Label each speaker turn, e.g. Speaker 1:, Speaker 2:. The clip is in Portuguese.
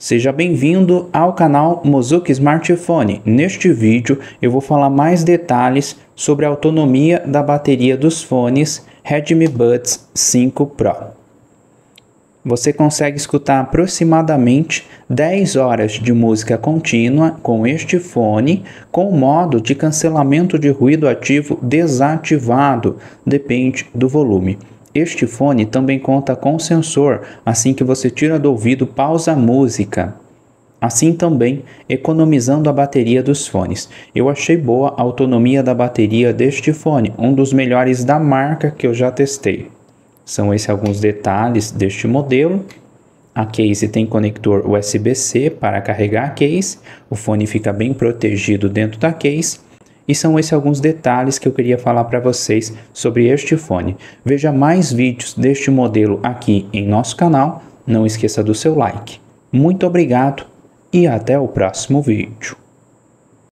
Speaker 1: Seja bem-vindo ao canal Mozuki Smartphone. Neste vídeo eu vou falar mais detalhes sobre a autonomia da bateria dos fones Redmi Buds 5 Pro. Você consegue escutar aproximadamente 10 horas de música contínua com este fone com o modo de cancelamento de ruído ativo desativado, depende do volume. Este fone também conta com sensor, assim que você tira do ouvido, pausa a música. Assim também economizando a bateria dos fones. Eu achei boa a autonomia da bateria deste fone, um dos melhores da marca que eu já testei. São esses alguns detalhes deste modelo. A case tem conector USB-C para carregar a case, o fone fica bem protegido dentro da case e são esses alguns detalhes que eu queria falar para vocês sobre este fone. Veja mais vídeos deste modelo aqui em nosso canal. Não esqueça do seu like. Muito obrigado e até o próximo vídeo.